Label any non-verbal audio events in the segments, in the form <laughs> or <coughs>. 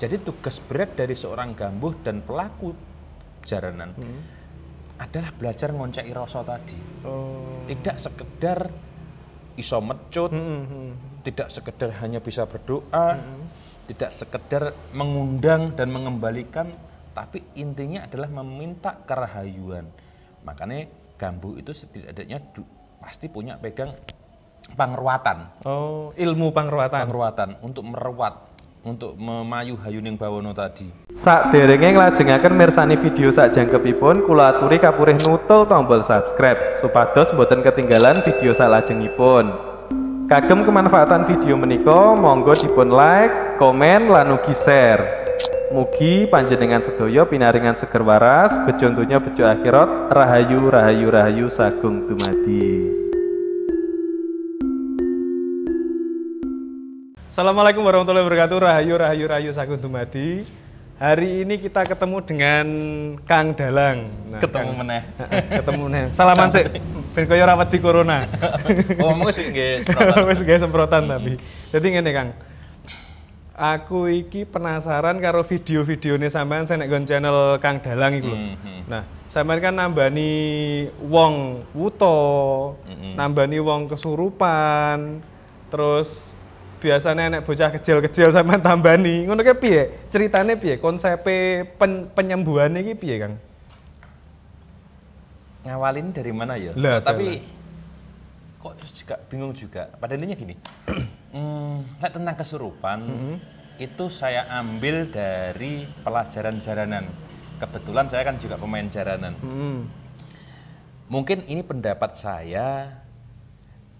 Jadi tugas berat dari seorang gambuh dan pelaku jaranan hmm. adalah belajar ngoncek rasa tadi. Oh. Tidak sekedar iso mecut, hmm, hmm, hmm. tidak sekedar hanya bisa berdoa, hmm. tidak sekedar mengundang dan mengembalikan, tapi intinya adalah meminta kerahayuan. Makanya gambuh itu setidaknya pasti punya pegang pangruatan. Oh, ilmu pangruatan. Pangruatan untuk meruat untuk memayu Hayuning Bawono tadi. Sak derenge nglajengaken mirsani video sak jangkepipun kula aturi kapurih nutul tombol subscribe supados boten ketinggalan video sak lajengipun. Kagem kemanfaatan video meniko monggo dipun like, komen lan ugi share. Mugi panjenengan sedoyo pinaringan seger waras, bejo bejo akhirat, rahayu rahayu rahayu sagung dumadi. Assalamualaikum warahmatullahi wabarakatuh. Rahayu, rahayu, rahayu, tumadi. Hari ini kita ketemu dengan Kang Dalang. Nah, ketemu meneh. <laughs> Eh, eh, ketemu meneh. Salaman sih. Ben koyo rawat di corona. <laughs> oh, mau sih nggih <laughs> semprotan. Wis nggih semprotan tapi. Jadi ngene, Kang. Aku iki penasaran karo video-videone sampean saya nek channel Kang Dalang iku. Mm -hmm. Nah, sampean kan nambani wong wuto, mm -hmm. nambani wong kesurupan, terus biasanya anak bocah kecil-kecil sama tambani ngono kayak piye ceritanya piye konsep pen, penyembuhan ini piye kang ngawalin dari mana ya lah, tapi lah. kok juga bingung juga pada intinya gini <clears throat> hmm, tentang kesurupan mm -hmm. itu saya ambil dari pelajaran jaranan kebetulan saya kan juga pemain jaranan mm -hmm. mungkin ini pendapat saya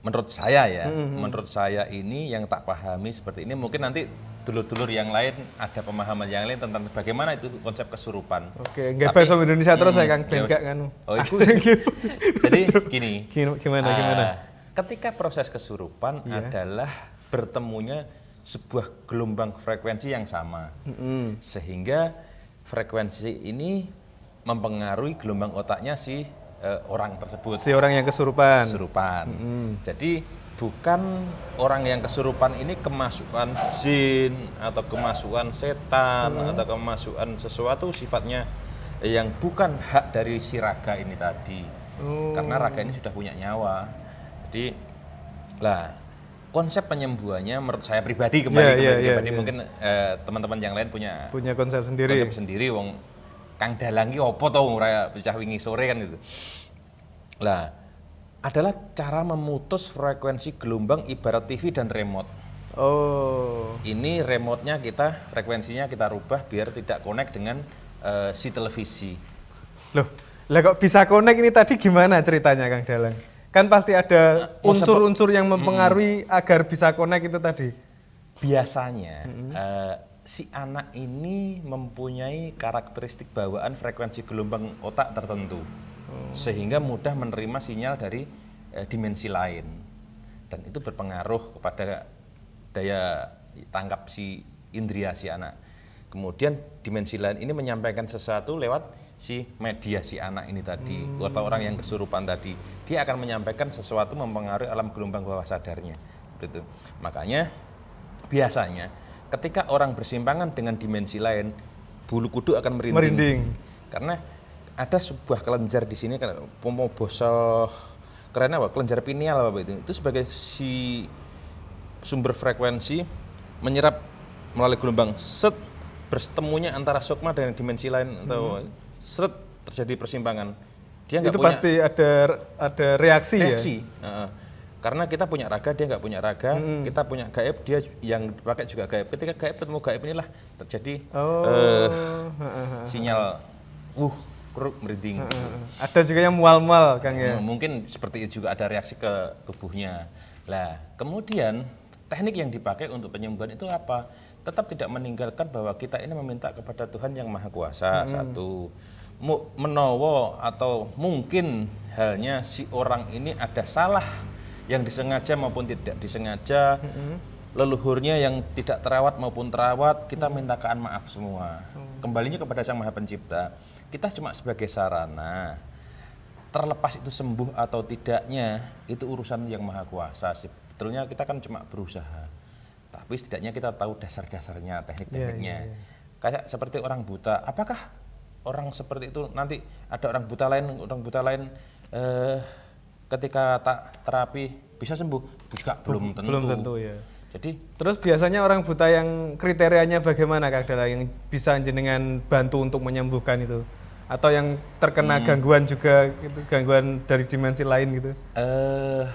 menurut saya ya, hmm, hmm. menurut saya ini yang tak pahami seperti ini mungkin nanti dulur-dulur yang lain ada pemahaman yang lain tentang bagaimana itu konsep kesurupan. Oke, nggak peso Indonesia terus saya ya Kang hmm, Bengka kan. Ya oh, itu. Iya. <laughs> <laughs> Jadi gini. Gimana uh, gimana? Ketika proses kesurupan yeah. adalah bertemunya sebuah gelombang frekuensi yang sama. Mm -hmm. Sehingga frekuensi ini mempengaruhi gelombang otaknya si uh, orang tersebut. Si orang yang kesurupan. Kesurupan. Mm -hmm. Jadi bukan orang yang kesurupan ini kemasukan jin atau kemasukan setan mm -hmm. atau kemasukan sesuatu sifatnya yang bukan hak dari si raga ini tadi. Oh. Karena raga ini sudah punya nyawa. Jadi lah konsep penyembuhannya menurut saya pribadi kembali yeah, kembali yeah, iya, pribadi iya, yeah, mungkin eh, teman-teman uh, yang lain punya punya konsep sendiri. Konsep sendiri wong Kang dalangi opo tau ngurai pecah wingi sore kan itu. Lah, adalah cara memutus frekuensi gelombang ibarat TV dan remote. Oh. Ini remote kita frekuensinya kita rubah biar tidak connect dengan uh, si televisi. Loh, lah kok bisa connect ini tadi gimana ceritanya Kang Dalang? Kan pasti ada eh, unsur-unsur yang mempengaruhi agar bisa connect itu tadi. Biasanya hmm. uh, si anak ini mempunyai karakteristik bawaan frekuensi gelombang otak tertentu oh. sehingga mudah menerima sinyal dari eh, dimensi lain dan itu berpengaruh kepada daya tangkap si indria si anak kemudian dimensi lain ini menyampaikan sesuatu lewat si media si anak ini tadi hmm. atau orang yang kesurupan tadi dia akan menyampaikan sesuatu mempengaruhi alam gelombang bawah sadarnya betul. Gitu. makanya biasanya ketika orang bersimpangan dengan dimensi lain, bulu kuduk akan merinding. merinding. Karena ada sebuah kelenjar di sini karena pomo bosok keren apa kelenjar pineal apa itu itu sebagai si sumber frekuensi menyerap melalui gelombang set bertemunya antara sukma dengan dimensi lain atau hmm. set terjadi persimpangan dia itu punya, pasti ada ada reaksi, reaksi. ya reaksi karena kita punya raga dia nggak punya raga hmm. kita punya gaib dia yang pakai juga gaib ketika gaib ketemu gaib inilah terjadi oh. uh, sinyal uh keruk merinding ada juga yang mual-mual kan ya mm, mungkin seperti itu juga ada reaksi ke tubuhnya lah kemudian teknik yang dipakai untuk penyembuhan itu apa tetap tidak meninggalkan bahwa kita ini meminta kepada Tuhan yang maha kuasa hmm. satu menowo atau mungkin halnya si orang ini ada salah yang disengaja maupun tidak disengaja mm -hmm. leluhurnya yang tidak terawat maupun terawat kita mm -hmm. mintakan maaf semua mm. kembalinya kepada sang maha pencipta kita cuma sebagai sarana terlepas itu sembuh atau tidaknya itu urusan yang maha kuasa sebetulnya kita kan cuma berusaha tapi setidaknya kita tahu dasar-dasarnya teknik-tekniknya yeah, yeah, yeah. kayak seperti orang buta apakah orang seperti itu nanti ada orang buta lain orang buta lain eh, ketika tak terapi bisa sembuh juga belum tentu. Belum tentu ya. Jadi terus biasanya orang buta yang kriterianya bagaimana Kak Adalah yang bisa jenengan bantu untuk menyembuhkan itu? Atau yang terkena hmm. gangguan juga gitu, gangguan dari dimensi lain gitu? uh,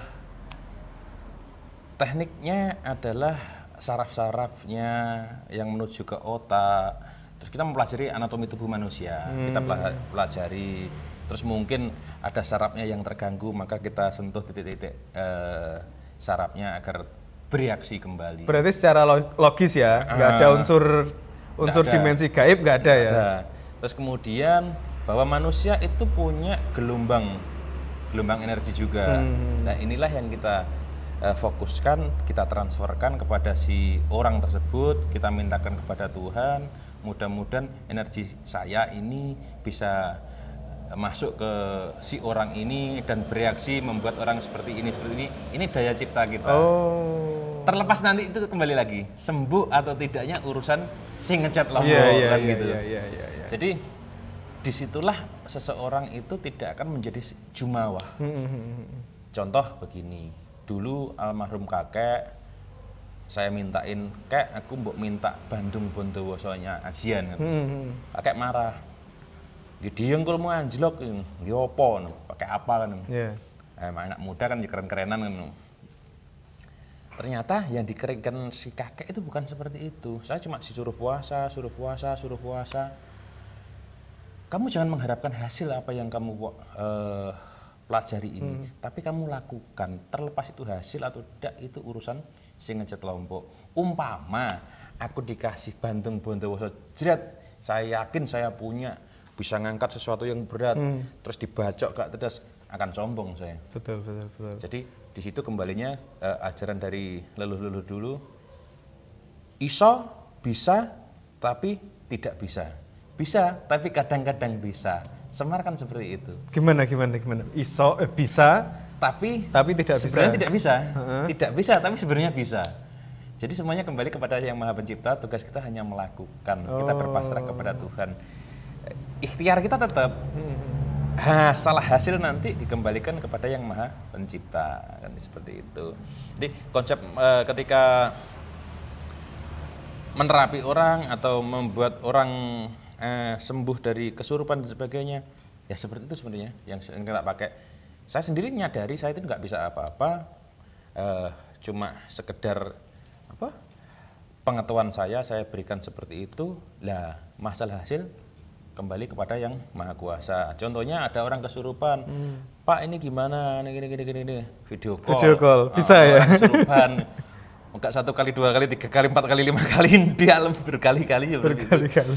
tekniknya adalah saraf-sarafnya yang menuju ke otak. Terus kita mempelajari anatomi tubuh manusia. Hmm. Kita pelajari Terus mungkin ada sarapnya yang terganggu, maka kita sentuh titik-titik uh, sarapnya agar bereaksi kembali. Berarti secara logis ya, nggak ada ah. unsur unsur ada. dimensi gaib nggak ada ya. Ada. Terus kemudian bahwa manusia itu punya gelombang gelombang energi juga. Hmm. Nah inilah yang kita uh, fokuskan, kita transferkan kepada si orang tersebut, kita mintakan kepada Tuhan. Mudah-mudahan energi saya ini bisa masuk ke si orang ini dan bereaksi membuat orang seperti ini seperti ini ini daya cipta kita oh. terlepas nanti itu kembali lagi sembuh atau tidaknya urusan sing ngecat lah yeah, yeah, kan yeah, gitu yeah, yeah, yeah, yeah. jadi disitulah seseorang itu tidak akan menjadi jumawa. Hmm, hmm, hmm, contoh begini dulu almarhum kakek saya mintain kek aku mbok minta Bandung nya Asian kan. kakek marah di Ya mau anjlok, ini ya apa, pakai apa kan. Yeah. Iya. Emang anak muda kan keren-kerenan kan. Ternyata yang dikeringkan si kakek itu bukan seperti itu. Saya cuma disuruh puasa, suruh puasa, suruh puasa. Kamu jangan mengharapkan hasil apa yang kamu uh, pelajari ini, hmm. tapi kamu lakukan. Terlepas itu hasil atau tidak itu urusan si ngecat lombok. Umpama aku dikasih bantung bondowoso jerat, saya yakin saya punya bisa ngangkat sesuatu yang berat hmm. terus dibacok gak terus akan sombong saya betul betul betul jadi di situ kembalinya uh, ajaran dari leluh leluhur dulu iso bisa tapi tidak bisa bisa tapi kadang-kadang bisa semar kan seperti itu gimana gimana gimana iso eh, bisa tapi tapi tidak sebenarnya bisa. tidak bisa uh -huh. tidak bisa tapi sebenarnya bisa jadi semuanya kembali kepada yang maha pencipta tugas kita hanya melakukan oh. kita berpasrah kepada oh. Tuhan ikhtiar kita tetap ha, salah hasil nanti dikembalikan kepada yang maha pencipta kan seperti itu jadi konsep e, ketika menerapi orang atau membuat orang e, sembuh dari kesurupan dan sebagainya ya seperti itu sebenarnya yang kita pakai saya sendiri nyadari saya itu nggak bisa apa-apa e, cuma sekedar apa pengetahuan saya saya berikan seperti itu lah masalah hasil kembali kepada yang maha kuasa. Contohnya ada orang kesurupan, hmm. Pak ini gimana, ini gini gini gini, gini. video call. Video call, ah, bisa oh, ya? Kesurupan, enggak satu kali, dua kali, tiga kali, empat kali, lima kali, <laughs> dia berkali-kali. Ya, berkali-kali.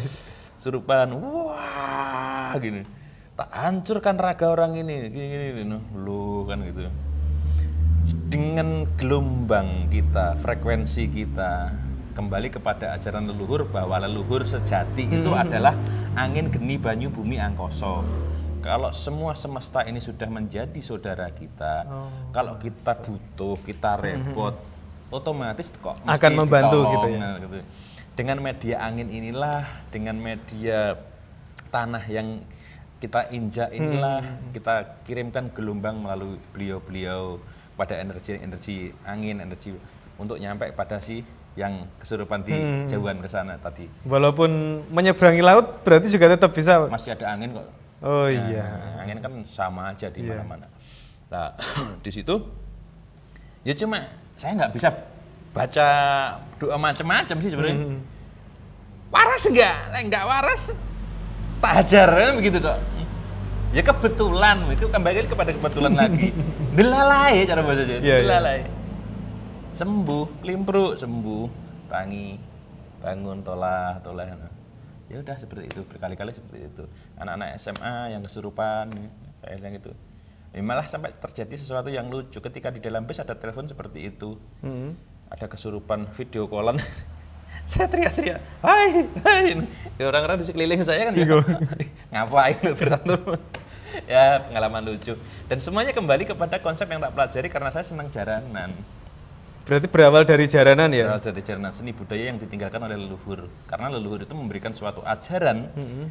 Surupan, wah gini. Tak hancurkan raga orang ini, gini gini, gini. Lu kan gitu. Dengan gelombang kita, frekuensi kita, kembali kepada ajaran leluhur bahwa leluhur sejati itu hmm. adalah angin, geni, banyu, bumi, angkoso. Kalau semua semesta ini sudah menjadi saudara kita, oh, kalau kita butuh, kita mhm. repot, mm -hmm. otomatis kok akan membantu gitu ya. Gitu. Dengan media angin inilah, dengan media tanah yang kita injak inilah, hmm. kita kirimkan gelombang melalui beliau-beliau pada energi-energi angin, energi untuk nyampe pada si yang kesurupan di hmm. jauhan ke sana tadi. Walaupun menyeberangi laut berarti juga tetap bisa. Masih ada angin kok. Oh nah, iya. Angin kan sama aja di iya. mana-mana. Nah, <clears throat> di situ ya cuma saya nggak bisa baca doa macam-macam sih sebenarnya. Hmm. Waras enggak? Enggak waras. Tak hajar kan begitu, Dok. Ya kebetulan, itu kembali kepada kebetulan lagi. <laughs> Delalai cara bahasa Jawa. Yeah, iya. Delalai. Yeah sembuh klimpru sembuh tangi bangun tolah tolah ya udah seperti itu berkali-kali seperti itu anak-anak SMA yang kesurupan kayak yang itu ya, malah sampai terjadi sesuatu yang lucu ketika di dalam bis ada telepon seperti itu hmm. ada kesurupan video callan <laughs> saya teriak-teriak, hai, hai. Ya, orang-orang di sekeliling saya kan ya, <laughs> ngapain lu berantem? ya pengalaman lucu. Dan semuanya kembali kepada konsep yang tak pelajari karena saya senang jaranan. Berarti berawal dari jaranan ya? Berawal dari jaranan seni budaya yang ditinggalkan oleh leluhur. Karena leluhur itu memberikan suatu ajaran, mm-hmm.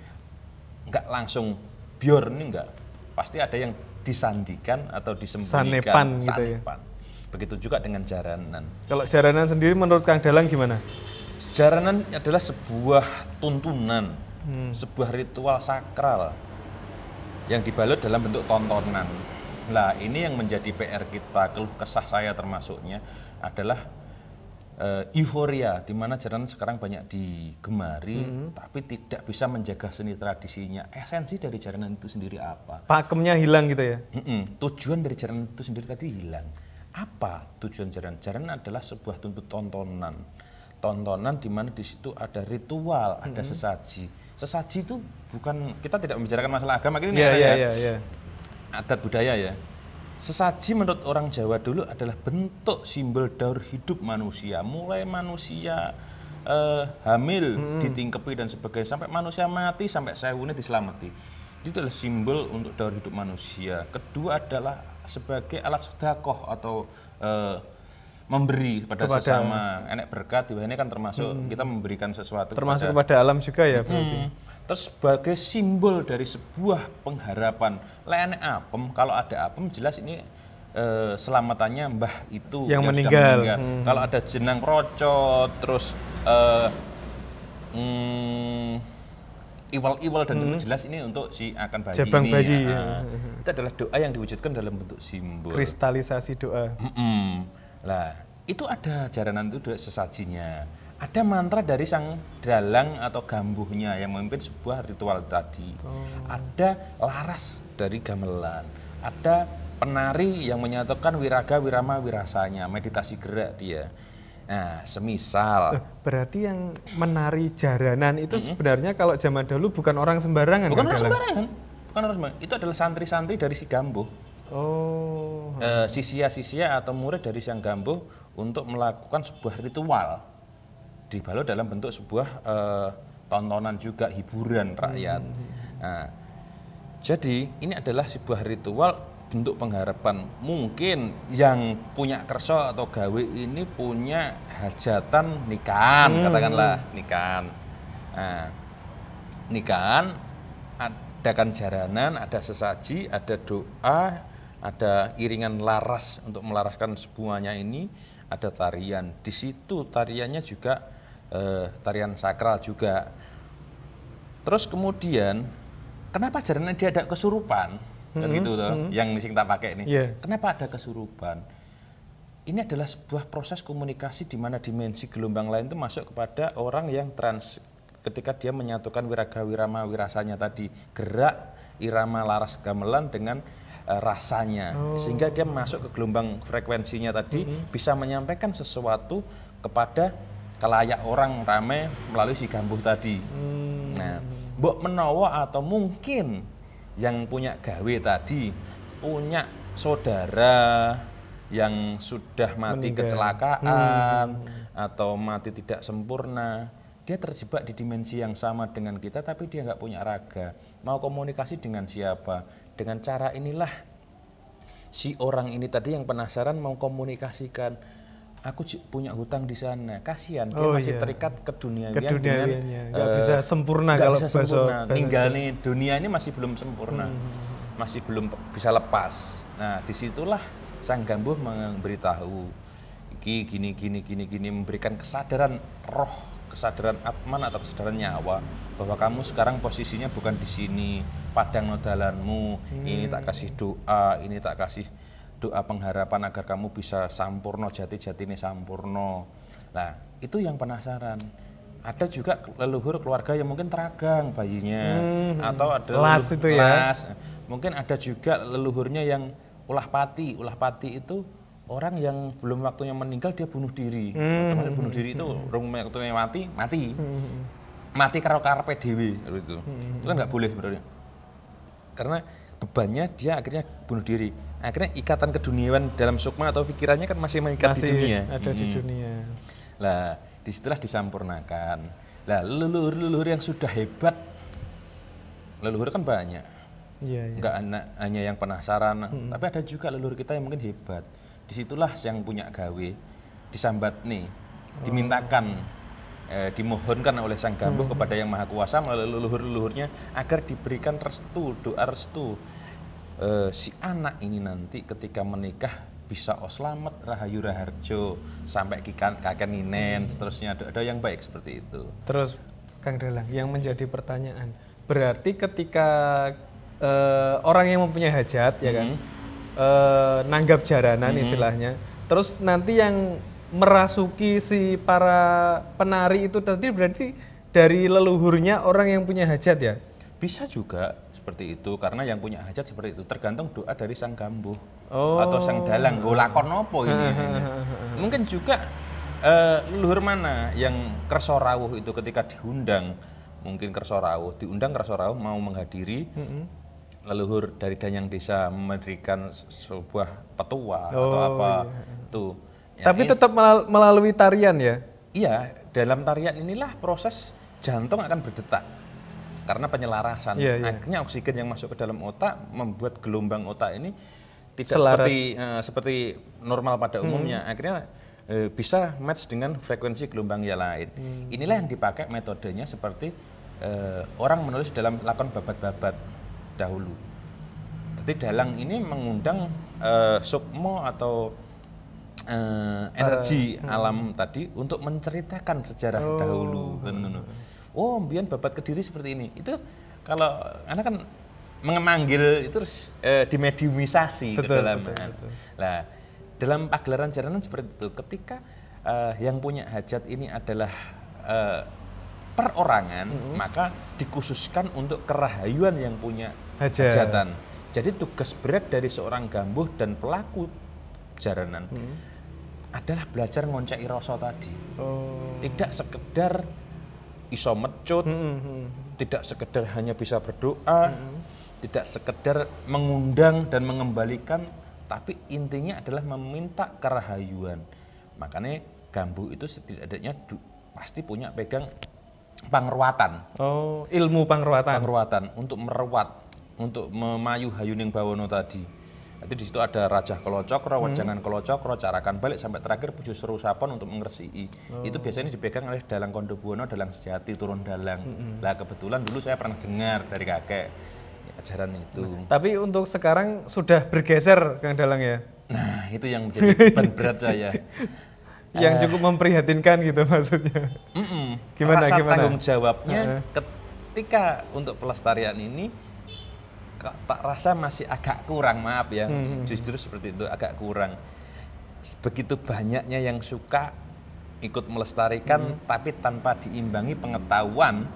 langsung bior ini nggak. Pasti ada yang disandikan atau disembunyikan. Sanepan, gitu ya? Begitu juga dengan jaranan. Kalau jaranan sendiri menurut Kang Dalang gimana? Jaranan adalah sebuah tuntunan, hmm. sebuah ritual sakral yang dibalut dalam bentuk tontonan. Nah ini yang menjadi PR kita, keluh kesah saya termasuknya adalah uh, euforia di mana jaran sekarang banyak digemari mm -hmm. tapi tidak bisa menjaga seni tradisinya esensi dari jaranan itu sendiri apa pakemnya hilang gitu ya mm -mm. tujuan dari jaran itu sendiri tadi hilang apa tujuan jaran jaran adalah sebuah tuntut tontonan tontonan di mana di situ ada ritual mm -hmm. ada sesaji sesaji itu bukan kita tidak membicarakan masalah agama ini yeah, yeah, ya yeah, yeah. adat budaya ya Sesaji menurut orang Jawa dulu adalah bentuk simbol daur hidup manusia, mulai manusia eh, hamil hmm. ditingkepi dan sebagainya sampai manusia mati sampai sewune diselamati. Itu adalah simbol untuk daur hidup manusia. Kedua adalah sebagai alat sedekah atau eh, memberi kepada, kepada sesama enek berkat ini kan termasuk hmm. kita memberikan sesuatu termasuk kepada, kepada alam juga ya hmm. Terus sebagai simbol dari sebuah pengharapan lain apem kalau ada apem jelas ini eh, selamatannya mbah itu yang, yang meninggal, meninggal. Hmm. kalau ada jenang rocot terus e, mm, iwal-iwal dan hmm. jelas ini untuk si akan bayi Jabang ini. Bayi. Ya. Ah, ya. Itu adalah doa yang diwujudkan dalam bentuk simbol. Kristalisasi doa. Mm -mm. Lah, itu ada jaranan itu sesajinya. Ada mantra dari sang dalang atau gambuhnya yang memimpin sebuah ritual tadi. Oh. Ada laras dari gamelan. Ada penari yang menyatukan wiraga, wirama, wirasanya, meditasi gerak dia. Nah, semisal. Berarti yang menari jaranan itu mm -hmm. sebenarnya kalau zaman dahulu bukan orang sembarangan. Bukan kan, orang sembarangan. Bukan orang sembarangan. Itu adalah santri-santri dari si Gambo. Oh. E, sisia-sisia atau murid dari Siang Gambo untuk melakukan sebuah ritual dibalut dalam bentuk sebuah e, tontonan juga hiburan rakyat. Mm -hmm. Nah, jadi ini adalah sebuah ritual bentuk pengharapan. Mungkin yang punya kerso atau gawe ini punya hajatan nikahan, hmm. katakanlah nikahan. Nah, nikahan ada kan jaranan, ada sesaji, ada doa, ada iringan laras untuk melaraskan semuanya ini, ada tarian. Di situ tariannya juga eh, tarian sakral juga. Terus kemudian kenapa jarang dia ada kesurupan mm-hmm. gitu tuh mm-hmm. yang sing tak pakai ini. yeah. kenapa ada kesurupan ini adalah sebuah proses komunikasi di mana dimensi gelombang lain itu masuk kepada orang yang trans ketika dia menyatukan wiraga wirama wirasanya tadi gerak irama laras gamelan dengan uh, rasanya oh. sehingga dia masuk ke gelombang frekuensinya tadi mm-hmm. bisa menyampaikan sesuatu kepada kelayak orang ramai melalui si gambuh tadi. Hmm. Nah, mbok menawa atau mungkin yang punya gawe tadi punya saudara yang sudah mati Meninggal. kecelakaan hmm, hmm, hmm, hmm. atau mati tidak sempurna dia terjebak di dimensi yang sama dengan kita tapi dia nggak punya raga mau komunikasi dengan siapa dengan cara inilah si orang ini tadi yang penasaran mau komunikasikan aku punya hutang di sana kasihan dia oh, masih iya. terikat ke dunia ke dunia dengan, uh, bisa sempurna gak kalau bisa sempurna baso, nih dunia ini masih belum sempurna hmm. masih belum bisa lepas nah disitulah sang gambuh memberitahu iki gini gini gini gini memberikan kesadaran roh kesadaran atman atau kesadaran nyawa bahwa kamu sekarang posisinya bukan di sini padang nodalanmu hmm. ini tak kasih doa ini tak kasih doa pengharapan agar kamu bisa sampurno jati jati ini sampurno nah itu yang penasaran ada juga leluhur keluarga yang mungkin teragang bayinya hmm, atau ada las leluhur, itu ya mungkin ada juga leluhurnya yang ulah pati ulah pati itu orang yang belum waktunya meninggal dia bunuh diri hmm. bunuh diri itu hmm. waktunya mati mati hmm. mati karo karpe dewi itu hmm. itu kan nggak boleh sebenarnya karena bebannya dia akhirnya bunuh diri akhirnya ikatan keduniawan dalam sukma atau pikirannya kan masih mengikat masih di dunia ada hmm. di dunia lah disitulah disempurnakan. lah leluhur-leluhur yang sudah hebat leluhur kan banyak iya. ya. nggak anak hanya yang penasaran hmm. tapi ada juga leluhur kita yang mungkin hebat disitulah yang punya gawe disambat nih oh. dimintakan eh, dimohonkan oleh sang gambuh hmm. kepada yang maha kuasa melalui leluhur-leluhurnya agar diberikan restu doa restu uh, si anak ini nanti ketika menikah bisa oh selamat Rahayu Raharjo sampai kikan kakek ninen hmm. seterusnya ada, ada yang baik seperti itu. Terus Kang Dalang yang menjadi pertanyaan berarti ketika uh, orang yang mempunyai hajat hmm. ya kan uh, nanggap jaranan hmm. istilahnya terus nanti yang merasuki si para penari itu tadi berarti dari leluhurnya orang yang punya hajat ya bisa juga seperti itu karena yang punya hajat seperti itu tergantung doa dari sang gambo oh. atau sang oh. dalang oh, lakon nopo ini, <laughs> ini. mungkin juga uh, eh, luhur mana yang kersorawuh itu ketika diundang mungkin kersorawuh diundang kersorawuh mau menghadiri mm -hmm. leluhur dari danyang desa memberikan sebuah petua oh, atau apa iya. tuh ya, tapi ini, tetap melalui tarian ya iya dalam tarian inilah proses jantung akan berdetak karena penyelarasan. Yeah, yeah. Akhirnya oksigen yang masuk ke dalam otak membuat gelombang otak ini tidak Selaras. seperti uh, seperti normal pada hmm. umumnya. Hmm. Akhirnya uh, bisa match dengan frekuensi gelombang yang lain. Hmm. Inilah yang dipakai metodenya seperti uh, orang menulis dalam lakon babat-babat dahulu. Jadi dalang ini mengundang uh, sukmo atau uh, energi uh, hmm. alam tadi untuk menceritakan sejarah oh. dahulu. Hmm oh Bion babat kediri seperti ini itu kalau anak kan mengemanggil itu harus eh, dimediumisasi betul, ke dalam kan. lah dalam pagelaran jaranan seperti itu ketika eh, yang punya hajat ini adalah eh, perorangan mm -hmm. maka dikhususkan untuk kerahayuan yang punya Hajat. hajatan jadi tugas berat dari seorang gambuh dan pelaku jaranan mm -hmm. adalah belajar ngonceki rasa tadi oh. tidak sekedar iso mecut, hmm, hmm, hmm. tidak sekedar hanya bisa berdoa, hmm, hmm. tidak sekedar mengundang dan mengembalikan, tapi intinya adalah meminta kerahayuan. Makanya gambu itu setidaknya pasti punya pegang pangruatan. Oh, ilmu pangruatan. Pangruatan untuk meruat, untuk memayu hayuning bawono tadi Nanti di situ ada Raja Kolocokro, Wajangan hmm. Kolocokro, Carakan Balik sampai terakhir Puju Seru Sapon untuk mengersii. Oh. Itu biasanya dipegang oleh Dalang kondobuono, Dalang Sejati, Turun Dalang. Hmm. Lah kebetulan dulu saya pernah dengar dari kakek ajaran itu. Nah, tapi untuk sekarang sudah bergeser Kang Dalang ya? Nah, itu yang menjadi beban berat saya. <laughs> yang uh, cukup memprihatinkan gitu maksudnya. Mm -mm. Gimana Rasa gimana? tanggung jawabnya uh -huh. ketika untuk pelestarian ini tak rasa masih agak kurang maaf ya hmm. hmm, hmm. justru seperti itu agak kurang begitu banyaknya yang suka ikut melestarikan hmm. tapi tanpa diimbangi pengetahuan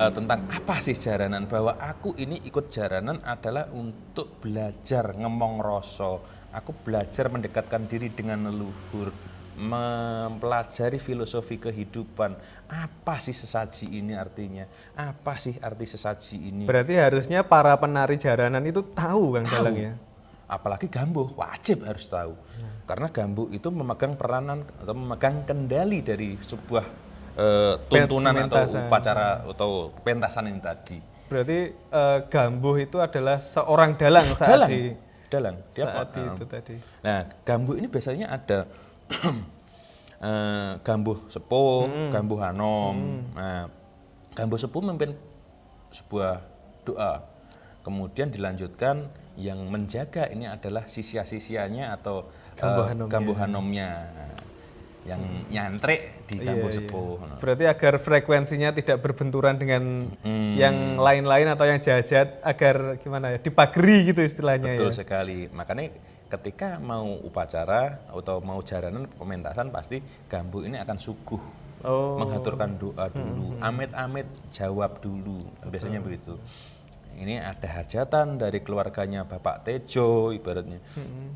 uh, tentang apa sih jaranan bahwa aku ini ikut jaranan adalah untuk belajar ngemong rasa aku belajar mendekatkan diri dengan leluhur mempelajari filosofi kehidupan. Apa sih sesaji ini artinya? Apa sih arti sesaji ini? Berarti harusnya para penari jaranan itu tahu Kang Dalang ya. Apalagi gambuh, wajib harus tahu. Hmm. Karena gambuh itu memegang peranan atau memegang kendali dari sebuah uh, tuntunan pentasan. atau upacara atau pentasan ini tadi. Berarti uh, e, gambuh itu adalah seorang dalang saat dalang. di dalang dia saat itu tadi. Nah, gambuh ini biasanya ada uh, <clears throat> Gambuh Sepuh, hmm. Gambuh Hanom. Hmm. Nah, Gambuh Sepuh memimpin sebuah doa. Kemudian dilanjutkan yang menjaga ini adalah sisia-sisianya atau Gambuh eh, Hanomnya. Gambuh Hanomnya yang hmm. di kampung iya, sepuh. Iya. Berarti agar frekuensinya tidak berbenturan dengan hmm. yang lain-lain atau yang jahat-jahat agar gimana ya dipagri gitu istilahnya Betul ya. sekali. Makanya ketika mau upacara atau mau jaranan pementasan pasti gambu ini akan suguh oh. mengaturkan doa hmm, dulu amit hmm, hmm. amit-amit jawab dulu biasanya begitu ini ada hajatan dari keluarganya Bapak Tejo ibaratnya hmm.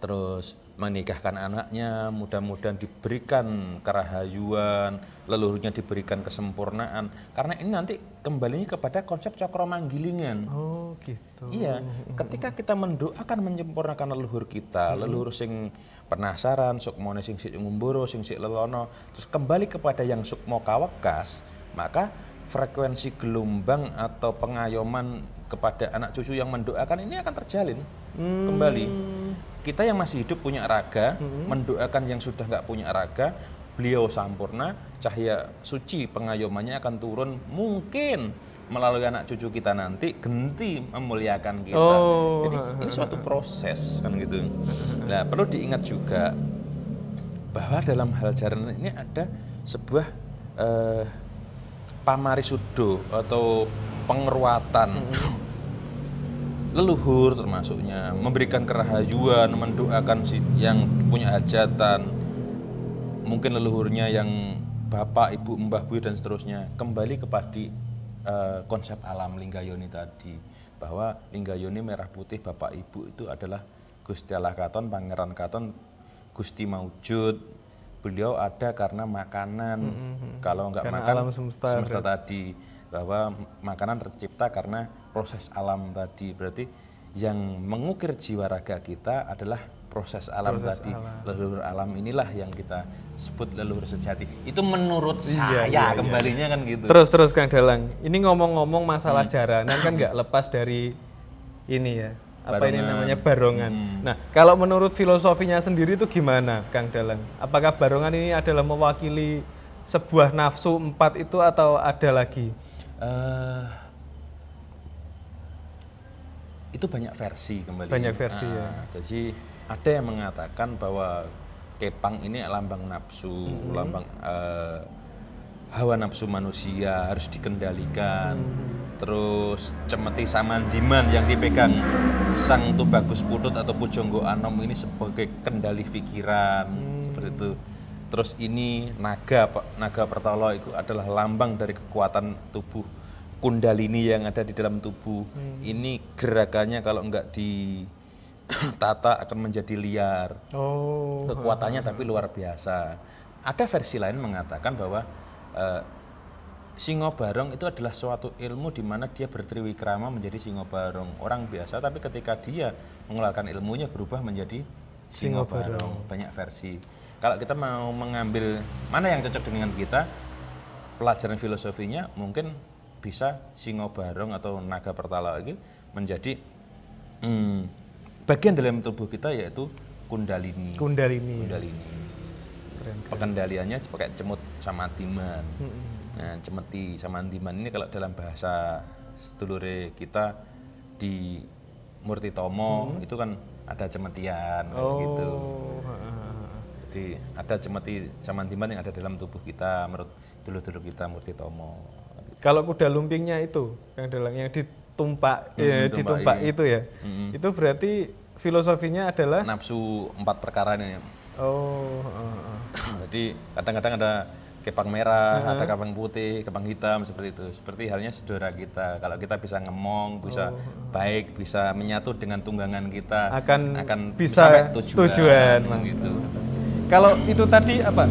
terus menikahkan anaknya mudah-mudahan diberikan kerahayuan leluhurnya diberikan kesempurnaan karena ini nanti kembalinya kepada konsep cokro manggilingan oh gitu iya ketika kita mendoakan menyempurnakan leluhur kita hmm. leluhur sing penasaran sukmone sing sik ngumburo sing sik lelono terus kembali kepada yang sukmo kawekas maka frekuensi gelombang atau pengayoman kepada anak cucu yang mendoakan ini akan terjalin hmm. kembali kita yang masih hidup punya raga, hmm. mendoakan yang sudah nggak punya raga, beliau sampurna, cahaya suci pengayomannya akan turun mungkin melalui anak cucu kita nanti genti memuliakan kita. Oh. Jadi ini suatu proses kan gitu. Nah, perlu diingat juga bahwa dalam hal jaran ini ada sebuah eh, pamarisudo atau pengeruatan mm-hmm. leluhur termasuknya memberikan kerahayuan mendoakan si yang punya hajatan mungkin leluhurnya yang bapak, ibu, mbah, buyut dan seterusnya kembali kepada uh, eh, konsep alam Linggayoni tadi bahwa Linggayoni merah putih bapak ibu itu adalah Gusti Allah Katon, Pangeran Katon, Gusti Maujud. Beliau ada karena makanan. Mm -hmm. Kalau nggak makan alam semesta, semesta ya. tadi bahwa makanan tercipta karena proses alam tadi. Berarti yang mengukir jiwa raga kita adalah proses alam proses tadi alam. leluhur alam inilah yang kita sebut leluhur sejati itu menurut iya, saya iya, iya, kembalinya kan gitu terus terus Kang Dalang ini ngomong-ngomong masalah hmm. jaranan kan nggak lepas dari ini ya apa barongan. ini namanya barongan hmm. nah kalau menurut filosofinya sendiri itu gimana Kang Dalang apakah barongan ini adalah mewakili sebuah nafsu empat itu atau ada lagi uh, itu banyak versi kembali banyak versi nah, ya jadi ada yang mengatakan bahwa kepang ini lambang nafsu, hmm. lambang uh, hawa nafsu manusia harus dikendalikan. Hmm. Terus cemeti samandiman yang dipegang sang tuh bagus putut atau pujonggo anom ini sebagai kendali pikiran hmm. seperti itu. Terus ini naga naga pertolo itu adalah lambang dari kekuatan tubuh kundalini yang ada di dalam tubuh. Hmm. Ini gerakannya kalau enggak di <coughs> Tata akan menjadi liar. Oh. Kekuatannya tapi luar biasa. Ada versi lain mengatakan bahwa uh, eh, Singo Barong itu adalah suatu ilmu di mana dia bertriwikrama menjadi Singo Barong. Orang biasa tapi ketika dia mengeluarkan ilmunya berubah menjadi Singo, Barong. Barong. Banyak versi. Kalau kita mau mengambil mana yang cocok dengan kita, pelajaran filosofinya mungkin bisa Singo Barong atau Naga Pertala lagi menjadi hmm, bagian dalam tubuh kita yaitu kundalini. Kundalini. Kundalini. Pengendaliannya pakai cemut sama timan. Hmm. Nah, cemeti sama timan ini kalau dalam bahasa sedulure kita di Murti Tomo hmm. itu kan ada cemetian oh. gitu. Jadi ada cemeti sama timan yang ada dalam tubuh kita menurut dulu-dulu kita Murti Tomo. Kalau kuda lumpingnya itu yang dalam yang di tumpak hmm, ya, ditumpak iya. itu ya. Hmm. Itu berarti filosofinya adalah nafsu empat perkara ini. Oh. oh, oh. <coughs> Jadi kadang-kadang ada kepang merah, uh-huh. ada kepang putih, kepang hitam seperti itu. Seperti halnya saudara kita. Kalau kita bisa ngemong, bisa oh. oh baik, bisa menyatu dengan tunggangan kita akan akan bisa tujuan. tujuan. Gitu. Kalau itu tadi apa?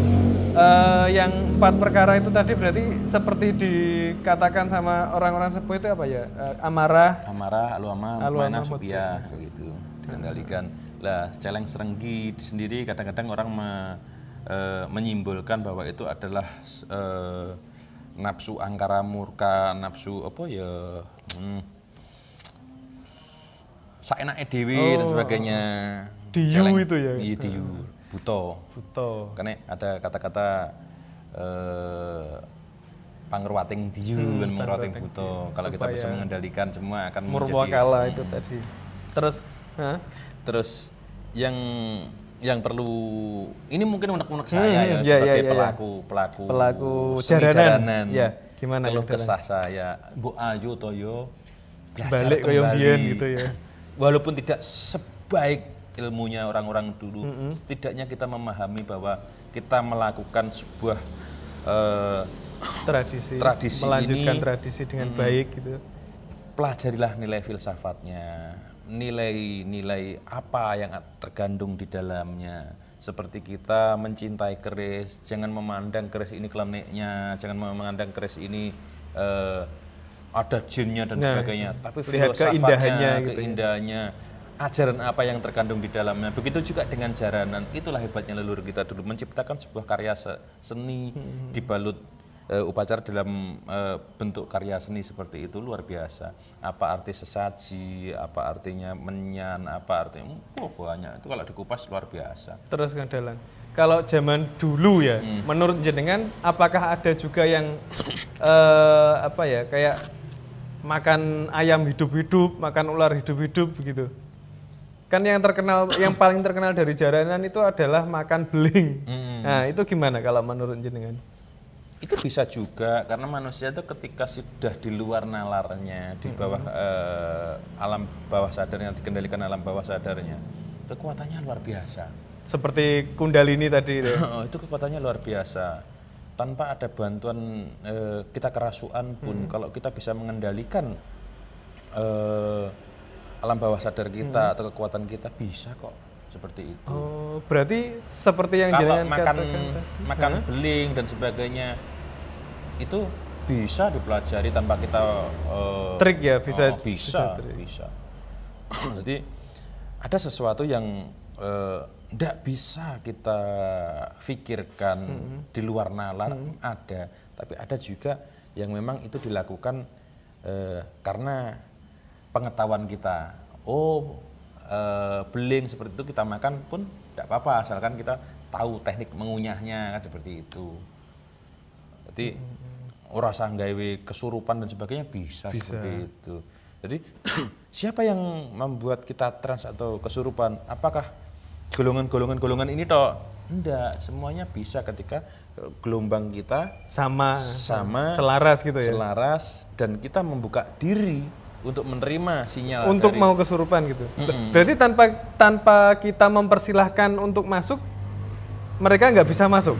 Uh, yang empat perkara itu tadi berarti seperti dikatakan sama orang-orang sepuh itu apa ya? Uh, amarah. Amarah, alu ama, supia gitu. Dikendalikan. Lah, celeng serenggi sendiri kadang-kadang orang me, e, eh, menyimbolkan bahwa itu adalah e, nafsu angkara murka, nafsu apa ya? Hmm, saenake dhewe oh, dan sebagainya. diu Celeng, itu ya. Iya, diu buto. Buto. Karena ada kata-kata eh, diu dan pangruwating buto. Kalau kita bisa mengendalikan semua akan menjadi kala itu tadi. Terus huh? terus yang yang perlu ini mungkin unek-unek hmm, saya ya, hmm, ya sebagai ya, pelaku ya, ya. pelaku pelaku jaranan. jaranan. Ya, gimana kalau kesah saya Bu Ayu Toyo balik ke gitu ya. <laughs> Walaupun tidak sebaik ilmunya orang-orang dulu, mm -hmm. setidaknya kita memahami bahwa kita melakukan sebuah uh, tradisi, tradisi melanjutkan ini, tradisi dengan mm baik gitu. Pelajarilah nilai filsafatnya, nilai-nilai apa yang tergandung di dalamnya. Seperti kita mencintai keris, jangan memandang keris ini kleniknya jangan memandang keris ini uh, ada jinnya dan nah, sebagainya, tapi filsafatnya, gitu ya. keindahannya, keindahannya gitu ajaran apa yang terkandung di dalamnya. Begitu juga dengan jaranan. Itulah hebatnya leluhur kita dulu menciptakan sebuah karya seni hmm. dibalut uh, upacara dalam uh, bentuk karya seni seperti itu luar biasa. Apa arti sesaji, apa artinya menyan, apa artinya oh, banyak. Itu kalau dikupas luar biasa. Terus Kang Dalang, kalau zaman dulu ya, hmm. menurut jenengan apakah ada juga yang uh, apa ya kayak makan ayam hidup-hidup, makan ular hidup-hidup begitu? kan yang terkenal yang paling terkenal dari jaranan itu adalah makan beling hmm. nah itu gimana kalau menurut jenengan itu bisa juga karena manusia itu ketika sudah di luar nalarnya di hmm. bawah hmm. eh, alam bawah sadarnya dikendalikan alam bawah sadarnya kekuatannya luar biasa seperti kundalini tadi itu <laughs> oh, itu kekuatannya luar biasa tanpa ada bantuan eh, kita kerasuan pun hmm. kalau kita bisa mengendalikan eh, alam bawah sadar kita hmm. atau kekuatan kita bisa kok seperti itu. Oh, berarti seperti yang jalan makan kata-kata. makan hmm? beling dan sebagainya itu bisa dipelajari tanpa kita uh, trik ya bisa oh, bisa bisa, trik. bisa. <clears throat> Jadi ada sesuatu yang tidak eh, uh, bisa kita pikirkan hmm. di luar nalar hmm. ada, tapi ada juga yang memang itu dilakukan uh, karena pengetahuan kita. Oh, e, beling seperti itu kita makan pun tidak apa-apa asalkan kita tahu teknik mengunyahnya kan seperti itu. Jadi hmm. ora kesurupan dan sebagainya bisa, bisa. seperti itu. Jadi <clears throat> siapa yang membuat kita trans atau kesurupan? Apakah golongan-golongan golongan ini toh? Enggak, semuanya bisa ketika gelombang kita sama sama selaras gitu ya. Selaras dan kita membuka diri untuk menerima sinyal untuk dari... mau kesurupan gitu. Mm-hmm. Berarti tanpa tanpa kita mempersilahkan untuk masuk, mereka nggak bisa masuk.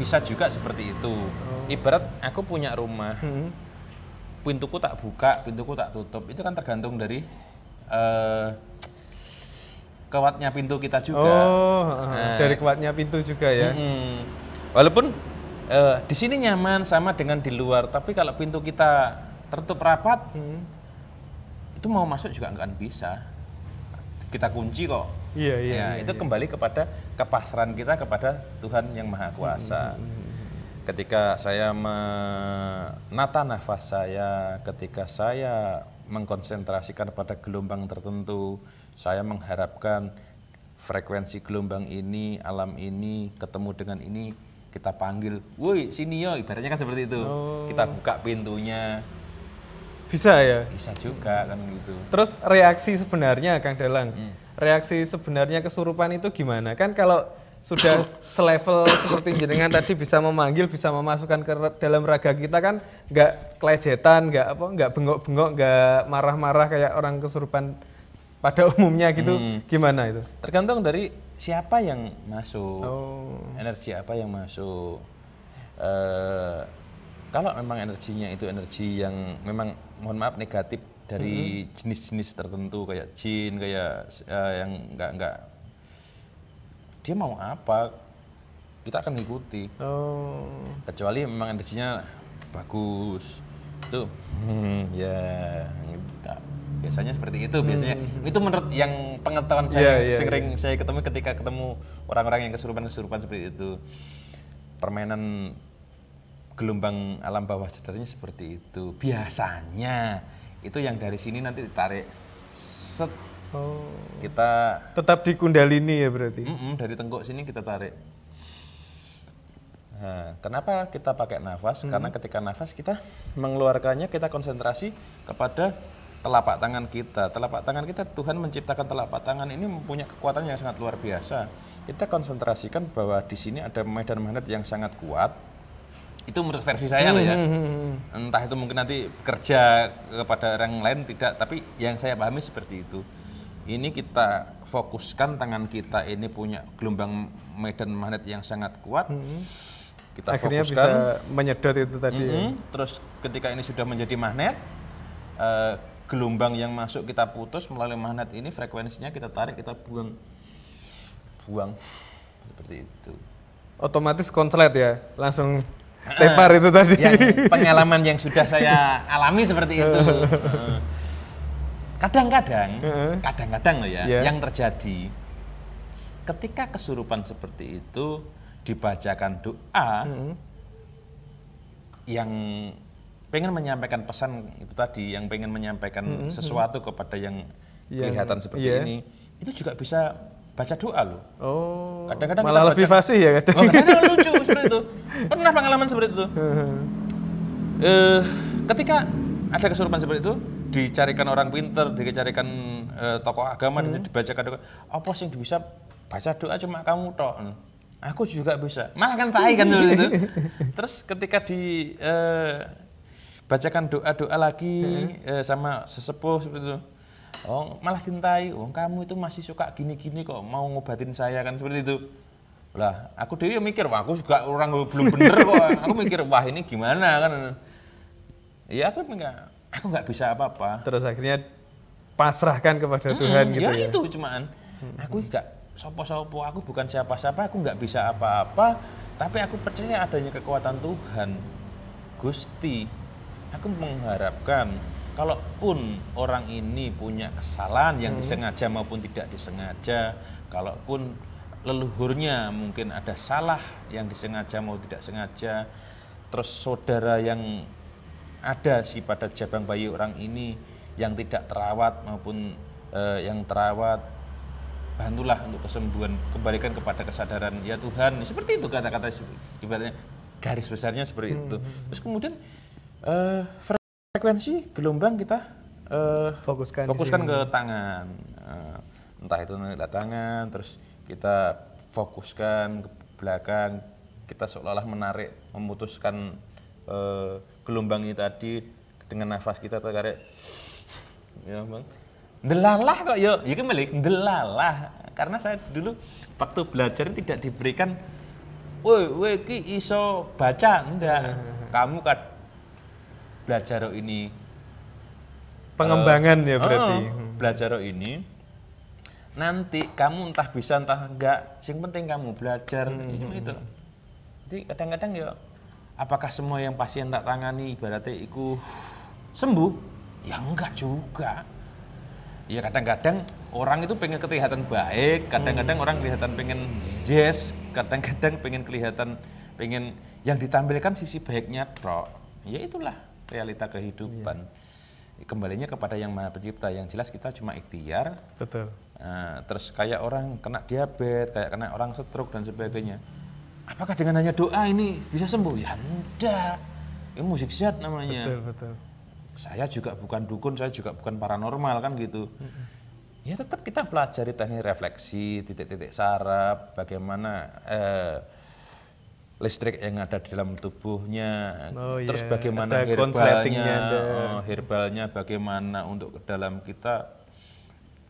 Bisa juga seperti itu. Oh. Ibarat aku punya rumah, mm-hmm. pintuku tak buka, pintuku tak tutup, itu kan tergantung dari uh, kuatnya pintu kita juga. Oh, nah, dari kuatnya pintu juga ya. Mm-hmm. Walaupun uh, di sini nyaman sama dengan di luar, tapi kalau pintu kita tertutup rapat hmm. itu mau masuk juga nggak bisa kita kunci kok iya iya, yeah, yeah, itu yeah. kembali kepada kepasaran kita kepada Tuhan yang maha kuasa hmm, hmm, hmm, hmm. ketika saya menata nafas saya ketika saya mengkonsentrasikan pada gelombang tertentu saya mengharapkan frekuensi gelombang ini alam ini ketemu dengan ini kita panggil, woi sini yo, ibaratnya kan seperti itu. Oh. Kita buka pintunya, bisa ya? Bisa juga kan gitu. Terus reaksi sebenarnya Kang Dalang, hmm. reaksi sebenarnya kesurupan itu gimana? Kan kalau sudah <coughs> selevel seperti jenengan tadi bisa memanggil, bisa memasukkan ke dalam raga kita kan nggak kelejetan, nggak apa, nggak bengok-bengok, nggak marah-marah kayak orang kesurupan pada umumnya gitu. Hmm. Gimana itu? Tergantung dari siapa yang masuk, oh. energi apa yang masuk. Uh, kalau memang energinya itu energi yang memang mohon maaf negatif dari mm-hmm. jenis-jenis tertentu kayak jin kayak uh, yang nggak nggak dia mau apa kita akan ikuti oh. kecuali memang energinya bagus itu hmm, ya yeah. biasanya seperti itu biasanya mm-hmm. itu menurut yang pengetahuan saya yeah, yeah, sering yeah. saya ketemu ketika ketemu orang-orang yang kesurupan kesurupan seperti itu permainan gelombang alam bawah sadarnya seperti itu. Biasanya itu yang dari sini nanti ditarik set oh. kita tetap di kundalini ya berarti. Mm -mm, dari tengkuk sini kita tarik. Nah, kenapa kita pakai nafas? Hmm. Karena ketika nafas kita mengeluarkannya kita konsentrasi kepada telapak tangan kita. Telapak tangan kita Tuhan menciptakan telapak tangan ini mempunyai kekuatan yang sangat luar biasa. Kita konsentrasikan bahwa di sini ada medan magnet yang sangat kuat itu menurut versi saya hmm, lah ya hmm, hmm, hmm. entah itu mungkin nanti kerja kepada orang lain tidak tapi yang saya pahami seperti itu ini kita fokuskan tangan kita ini punya gelombang medan magnet yang sangat kuat hmm. kita akhirnya fokuskan, bisa menyedot itu tadi hmm, terus ketika ini sudah menjadi magnet uh, gelombang yang masuk kita putus melalui magnet ini frekuensinya kita tarik kita buang buang seperti itu otomatis konslet ya langsung tepar itu tadi. Yang pengalaman yang sudah saya <laughs> alami seperti itu. Kadang-kadang, kadang-kadang loh ya, yeah. yang terjadi ketika kesurupan seperti itu dibacakan doa hmm. yang pengen menyampaikan pesan itu tadi, yang pengen menyampaikan hmm. sesuatu kepada yang, yeah. kelihatan seperti yeah. ini, itu juga bisa baca doa loh. Oh. Kadang-kadang malah lebih fasih ya kadang. Oh, kadang, -kadang lucu seperti itu <laughs> pernah pengalaman seperti itu. <laughs> eh, ketika ada kesurupan seperti itu, dicarikan orang pinter, dicarikan eh, tokoh agama, hmm. dibacakan doa. Apa sih yang bisa baca doa cuma kamu toh, Aku juga bisa. Malah kan tahi kan dulu itu. <laughs> Terus ketika di eh, bacakan doa-doa lagi hmm. eh, sama sesepuh seperti itu. Oh, malah cintai. Oh, kamu itu masih suka gini-gini kok mau ngobatin saya kan seperti itu. Lah, aku diri mikir, wah aku juga orang belum bener kok. <laughs> aku mikir, wah ini gimana kan. Iya aku enggak, aku nggak bisa apa-apa. Terus akhirnya pasrahkan kepada hmm, Tuhan gitu ya. Ya itu cuman. Aku enggak sopo-sopo, aku bukan siapa-siapa, aku nggak bisa apa-apa. Tapi aku percaya adanya kekuatan Tuhan. Gusti, aku mengharapkan kalaupun orang ini punya kesalahan yang hmm. disengaja maupun tidak disengaja, kalaupun leluhurnya mungkin ada salah yang disengaja mau tidak sengaja terus saudara yang ada sih pada jabang bayi orang ini yang tidak terawat maupun eh, yang terawat bantulah untuk kesembuhan kembalikan kepada kesadaran ya Tuhan seperti itu kata-kata ibaratnya garis besarnya seperti hmm. itu hmm, hmm. terus kemudian eh, frekuensi gelombang kita eh, fokuskan fokuskan ke tangan eh, entah itu nilai tangan terus kita fokuskan ke belakang kita seolah-olah menarik memutuskan e, eh, gelombang ini tadi dengan nafas kita tertarik ya bang delalah kok yo ya kembali delalah karena saya dulu waktu belajar tidak diberikan woi woi ki iso baca enggak <laughs> kamu kan belajar ini pengembangan uh, ya eh, berarti uh, belajar ini nanti kamu entah bisa entah enggak sing penting kamu belajar hmm. hmm itu hmm. jadi kadang-kadang ya apakah semua yang pasien tak tangani ibaratnya itu sembuh ya enggak juga ya kadang-kadang orang itu pengen kelihatan baik kadang-kadang hmm. orang kelihatan pengen yes kadang-kadang pengen kelihatan pengen yang ditampilkan sisi baiknya bro. ya itulah realita kehidupan yeah. kembalinya kepada yang maha pencipta yang jelas kita cuma ikhtiar betul Nah, terus kayak orang kena diabetes, kayak kena orang stroke dan sebagainya. Apakah dengan hanya doa ini bisa sembuh? Ya enggak. Ini musik sehat namanya. Betul, betul. Saya juga bukan dukun, saya juga bukan paranormal kan gitu. Ya tetap kita pelajari teknik refleksi, titik-titik saraf, bagaimana eh, listrik yang ada di dalam tubuhnya, oh, terus yeah. bagaimana ada herbalnya, Oh, herbalnya bagaimana untuk ke dalam kita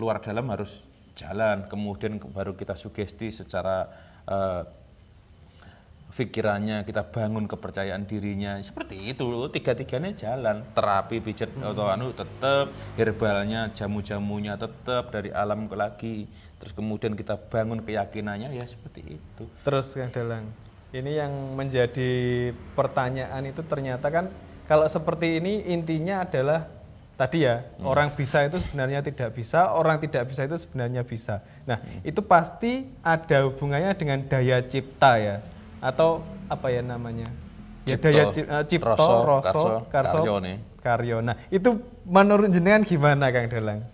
luar dalam harus jalan kemudian baru kita sugesti secara uh, eh, pikirannya kita bangun kepercayaan dirinya seperti itu tiga tiganya jalan terapi pijat hmm. atau anu tetap herbalnya jamu jamunya tetap dari alam ke lagi terus kemudian kita bangun keyakinannya ya seperti itu terus kang dalang ini yang menjadi pertanyaan itu ternyata kan kalau seperti ini intinya adalah tadi ya hmm. orang bisa itu sebenarnya tidak bisa orang tidak bisa itu sebenarnya bisa nah hmm. itu pasti ada hubungannya dengan daya cipta ya atau apa ya namanya ya daya cipta, eh, cipto roso, roso karso, karso karyo, karyo nah itu menurut jenengan gimana kang Dalang